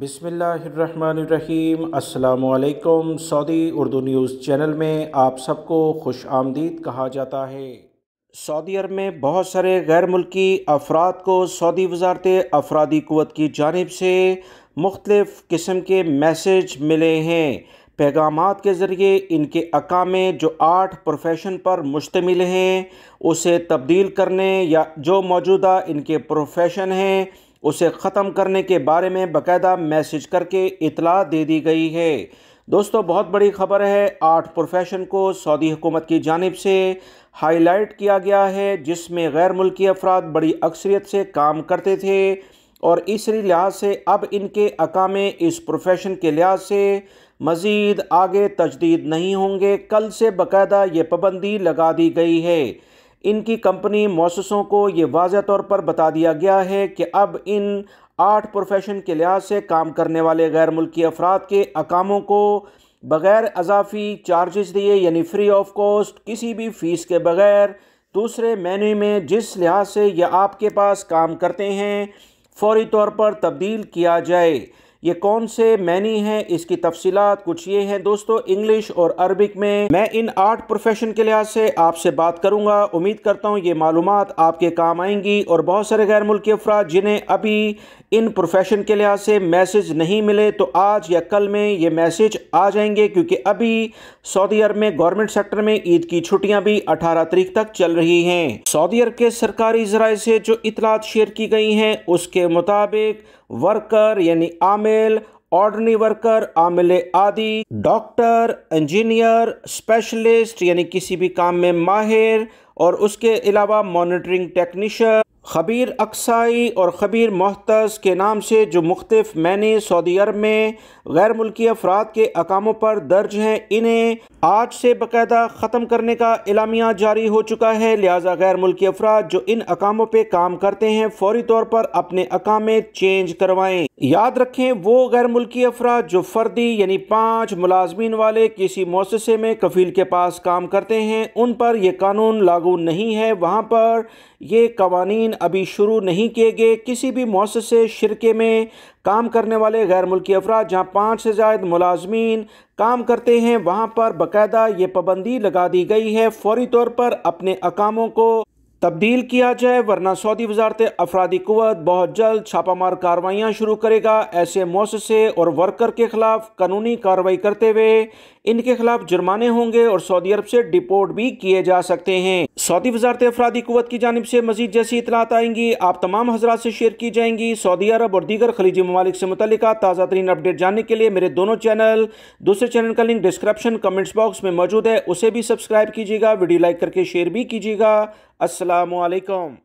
बिसमीम अल्लाम Saudi Urdu news channel में आप सबको खुश आमदीद कहा जाता है सऊदी अरब में बहुत सारे गैर मुल्की अफराद को सऊदी वजारत अफरादी क़वत की जानब से मुख्तफ़ किस्म के मैसेज मिले हैं पैगाम के ज़रिए इनके अकामे जो आर्ट प्रोफेशन पर मुश्तमिल हैं उसे तब्दील करने या जो मौजूदा इनके प्रोफेशन हैं उसे ख़त्म करने के बारे में बाकायदा मैसेज करके इतला दे दी गई है दोस्तों बहुत बड़ी खबर है आर्ट प्रोफेशन को सऊदी हुकूमत की जानब से हाईलाइट किया गया है जिसमें गैर मुल्की अफराद बड़ी अक्सरियत से काम करते थे और इसी लिहाज से अब इनके अकामे इस प्रोफेशन के लिहाज से मज़ीद आगे तजदीद नहीं होंगे कल से बाकायदा ये पाबंदी लगा दी गई है इनकी कंपनी मौससों को ये वाज तौर पर बता दिया गया है कि अब इन आर्ट प्रोफेशन के लिहाज से काम करने वाले गैर मुल्की अफराद के अकामों को बग़ैर अजाफी चार्जेस दिए यानी फ्री ऑफ कॉस्ट किसी भी फ़ीस के बग़ैर दूसरे महीने में जिस लिहाज से यह आपके पास काम करते हैं फौरी तौर पर तब्दील किया जाए ये कौन से मैनी हैं इसकी तफसीत कुछ ये हैं दोस्तों इंग्लिश और अरबिक में मैं इन आर्ट प्रोफेशन के लिहाज से आपसे बात करूंगा उम्मीद करता हूँ ये मालूम आपके काम आएंगी और बहुत सारे गैर मुल्की अफराद जिन्हें अभी इन प्रोफेशन के लिहाज से मैसेज नहीं मिले तो आज या कल में ये मैसेज आ जाएंगे क्योंकि अभी सऊदी अरब में गवर्नमेंट सेक्टर में ईद की छुट्टियां भी अठारह तारीख तक चल रही हैं सऊदी अरब के सरकारी जराये से जो इतलात शेयर की गई हैं उसके मुताबिक वर्कर यानी आमिल ऑर्डनरी वर्कर आमिले आदि डॉक्टर इंजीनियर स्पेशलिस्ट यानी किसी भी काम में माहिर और उसके अलावा मॉनिटरिंग टेक्नीशियन खबीर अक्साई और खबीर मोहतस के नाम से जो मुख्तफ मैंने सऊदी अरब में गैर मुल्की अफराद के अकामों पर दर्ज हैं इन्हें आज से बाकायदा ख़त्म करने का इलामिया जारी हो चुका है लिहाजा गैर मुल्की अफराद जो इन अकामों पर काम करते हैं फौरी तौर पर अपने अकामे चेंज करवाएं याद रखें वो गैर मुल्की अफराद जो फर्दी यानी पाँच मुलाजमीन वाले किसी मुससे में कफील के पास काम करते हैं उन पर यह कानून लागू नहीं है वहाँ पर ये कवानी अभी शुरू नहीं किए गए किसी भी मौससे शिरके में काम करने वाले गैर मुल्की अफराज जहाँ पाँच से ज़ायद मुलाजमीन काम करते हैं वहाँ पर बाकायदा ये पाबंदी लगा दी गई है फौरी तौर पर अपने अकामों को तब्दील किया जाए वरना सऊदी वजारत अफराधी कुत बहुत जल्द छापामार कार्रवाइयाँ शुरू करेगा ऐसे मौसे और वर्कर के खिलाफ कानूनी कार्रवाई करते हुए इनके खिलाफ जुर्माने होंगे और सऊदी अरब से डिपोर्ट भी किए जा सकते हैं सऊदी वजारत अफराधी कुत की जानब से मजीद जैसी इतलात आएंगी आप तमाम हजरात से शेयर की जाएंगी सऊदी अरब और दीगर खलीजी ममालिक से मुतल ताज़ा तरीन अपडेट जानने के लिए मेरे दोनों चैनल दूसरे चैनल का लिंक डिस्क्रिप्शन कमेंट्स बॉक्स में मौजूद है उसे भी सब्सक्राइब कीजिएगा वीडियो लाइक करके शेयर भी कीजिएगा السلام عليكم